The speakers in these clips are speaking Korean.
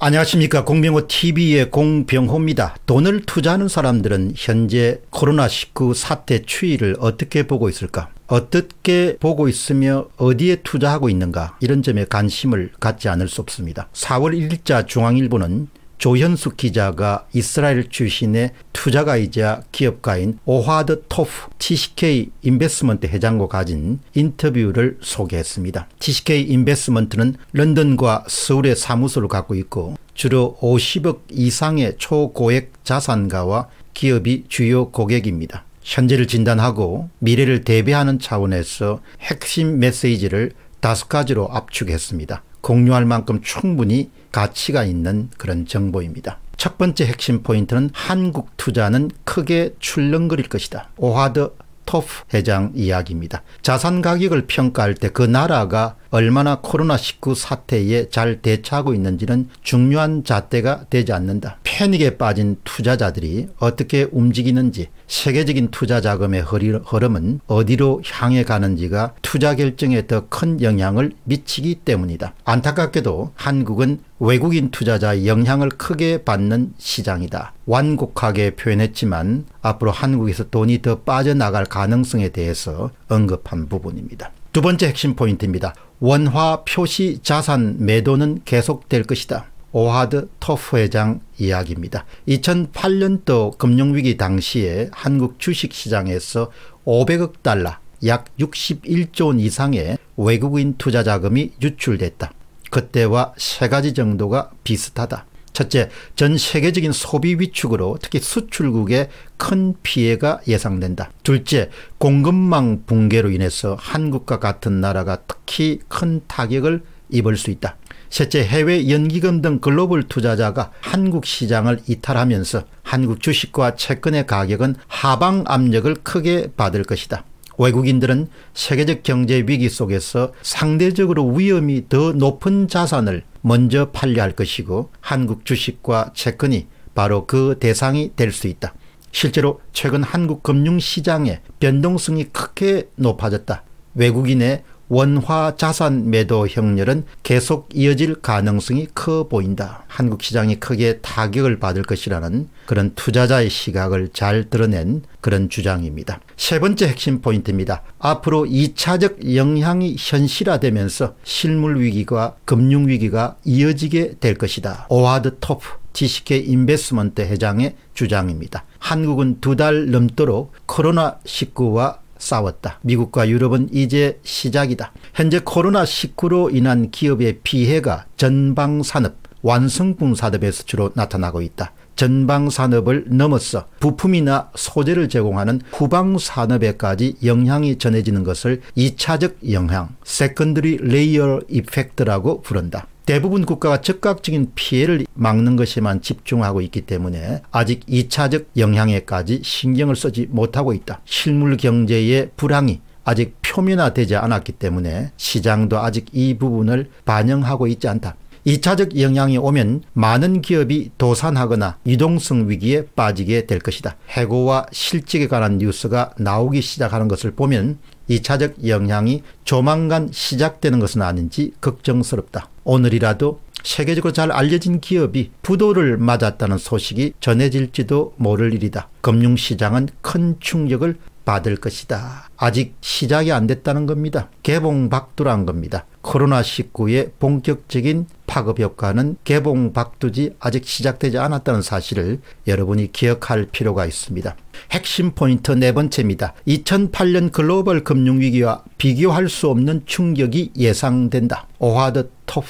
안녕하십니까. 공병호 TV의 공병호입니다. 돈을 투자하는 사람들은 현재 코로나19 사태 추이를 어떻게 보고 있을까? 어떻게 보고 있으며 어디에 투자하고 있는가? 이런 점에 관심을 갖지 않을 수 없습니다. 4월 1일자 중앙일보는 조현숙 기자가 이스라엘 출신의 투자가이자 기업가인 오하드 토프 TCK 인베스먼트 회장과 가진 인터뷰를 소개했습니다. TCK 인베스먼트는 런던과 서울의 사무소를 갖고 있고 주로 50억 이상의 초고액 자산가와 기업이 주요 고객입니다. 현재를 진단하고 미래를 대비하는 차원에서 핵심 메시지를 다섯 가지로 압축했습니다. 공유할 만큼 충분히 가치가 있는 그런 정보입니다. 첫 번째 핵심 포인트는 한국 투자는 크게 출렁거릴 것이다. 오하드 토프 회장 이야기입니다. 자산 가격을 평가할 때 그 나라가 얼마나 코로나19 사태에 잘 대처하고 있는지는 중요한 잣대가 되지 않는다. 패닉에 빠진 투자자들이 어떻게 움직이는지 세계적인 투자 자금의 흐름은 어디로 향해 가는지가 투자 결정에 더 큰 영향을 미치기 때문이다. 안타깝게도 한국은 외국인 투자자의 영향을 크게 받는 시장이다. 완곡하게 표현했지만 앞으로 한국에서 돈이 더 빠져나갈 가능성에 대해서 언급한 부분입니다. 두 번째 핵심 포인트입니다. 원화 표시 자산 매도는 계속될 것이다. 오하드 터프 회장 이야기입니다. 2008년도 금융위기 당시에 한국 주식시장에서 500억 달러 약 61조 원 이상의 외국인 투자 자금이 유출됐다. 그때와 세 가지 정도가 비슷하다. 첫째, 전 세계적인 소비 위축으로 특히 수출국에 큰 피해가 예상된다. 둘째, 공급망 붕괴로 인해서 한국과 같은 나라가 특히 큰 타격을 입을 수 있다. 셋째, 해외 연기금 등 글로벌 투자자가 한국 시장을 이탈하면서 한국 주식과 채권의 가격은 하방 압력을 크게 받을 것이다. 외국인들은 세계적 경제 위기 속에서 상대적으로 위험이 더 높은 자산을 먼저 팔려 할 것이고 한국 주식과 채권이 바로 그 대상이 될 수 있다. 실제로 최근 한국 금융시장의 변동성이 크게 높아졌다. 외국인의 원화 자산 매도 형렬은 계속 이어질 가능성이 커 보인다. 한국 시장이 크게 타격을 받을 것이라는 그런 투자자의 시각을 잘 드러낸 그런 주장입니다. 세 번째 핵심 포인트입니다. 앞으로 2차적 영향이 현실화되면서 실물 위기가 금융 위기가 이어지게 될 것이다. 오하드 토프 GCK 인베스먼트 회장의 주장입니다. 한국은 두 달 넘도록 코로나19와 싸웠다. 미국과 유럽은 이제 시작이다. 현재 코로나19로 인한 기업의 피해가 전방산업, 완성품 산업에서 주로 나타나고 있다. 전방산업을 넘어서 부품이나 소재를 제공하는 후방산업에까지 영향이 전해지는 것을 2차적 영향, secondary l 라고 부른다. 대부분 국가가 즉각적인 피해를 막는 것에만 집중하고 있기 때문에 아직 2차적 영향에까지 신경을 쓰지 못하고 있다. 실물 경제의 불황이 아직 표면화되지 않았기 때문에 시장도 아직 이 부분을 반영하고 있지 않다. 2차적 영향이 오면 많은 기업이 도산하거나 유동성 위기에 빠지게 될 것이다. 해고와 실직에 관한 뉴스가 나오기 시작하는 것을 보면 2차적 영향이 조만간 시작되는 것은 아닌지 걱정스럽다. 오늘이라도 세계적으로 잘 알려진 기업이 부도를 맞았다는 소식이 전해질지도 모를 일이다. 금융시장은 큰 충격을 받을 것이다. 아직 시작이 안 됐다는 겁니다. 개봉 박두란 겁니다. 코로나19의 본격적인 파급 효과는 개봉 박두지 아직 시작되지 않았다는 사실을 여러분이 기억할 필요가 있습니다. 핵심 포인트 네 번째입니다. 2008년 글로벌 금융위기와 비교할 수 없는 충격이 예상된다. 오하듯 토프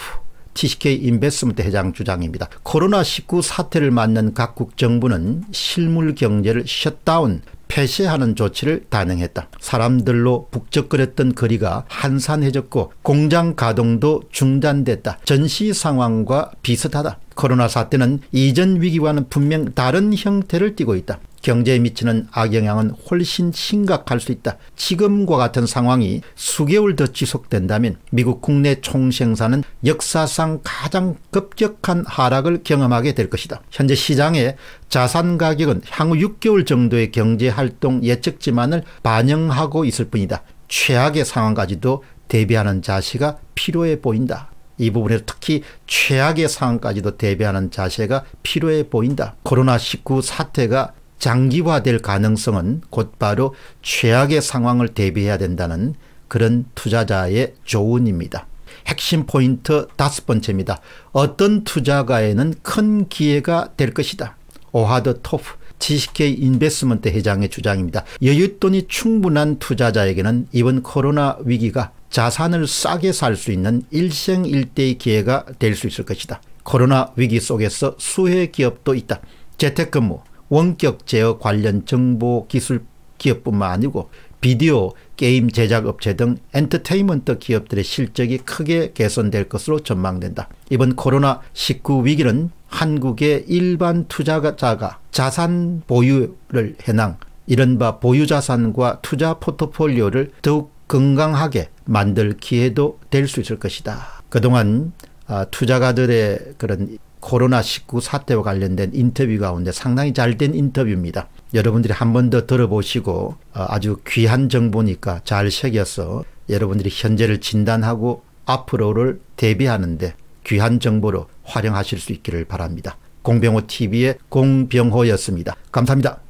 TCK 인베스먼트 회장 주장입니다. 코로나19 사태를 맞는 각국 정부는 실물 경제를 셧다운, 폐쇄하는 조치를 단행했다. 사람들로 북적거렸던 거리가 한산해졌고 공장 가동도 중단됐다. 전시 상황과 비슷하다. 코로나 사태는 이전 위기와는 분명 다른 형태를 띠고 있다. 경제에 미치는 악영향은 훨씬 심각할 수 있다. 지금과 같은 상황이 수개월 더 지속된다면 미국 국내 총생산은 역사상 가장 급격한 하락을 경험하게 될 것이다. 현재 시장의 자산 가격은 향후 6개월 정도의 경제활동 예측지만을 반영하고 있을 뿐이다. 최악의 상황까지도 대비하는 자세가 필요해 보인다. 이 부분에서 특히 최악의 상황까지도 대비하는 자세가 필요해 보인다. 코로나19 사태가 장기화될 가능성은 곧바로 최악의 상황을 대비해야 된다는 그런 투자자의 조언입니다. 핵심 포인트 다섯 번째입니다. 어떤 투자가에는 큰 기회가 될 것이다. 오하드 토프 지식계 인베스먼트 회장의 주장입니다. 여윳돈이 충분한 투자자에게는 이번 코로나 위기가 자산을 싸게 살 수 있는 일생일대의 기회가 될 수 있을 것이다. 코로나 위기 속에서 수혜 기업도 있다. 재택근무, 원격 제어 관련 정보 기술 기업뿐만 아니고 비디오, 게임 제작 업체 등 엔터테인먼트 기업들의 실적이 크게 개선될 것으로 전망된다. 이번 코로나19 위기는 한국의 일반 투자자가 자산 보유를 해낭, 이른바 보유자산과 투자 포트폴리오를 더욱 건강하게 만들 기회도 될 수 있을 것이다. 그동안 아, 투자가들의 그런 코로나19 사태와 관련된 인터뷰 가운데 상당히 잘 된 인터뷰입니다. 여러분들이 한 번 더 들어보시고 어, 아주 귀한 정보니까 잘 새겨서 여러분들이 현재를 진단하고 앞으로를 대비하는데 귀한 정보로 활용하실 수 있기를 바랍니다. 공병호 TV의 공병호였습니다. 감사합니다.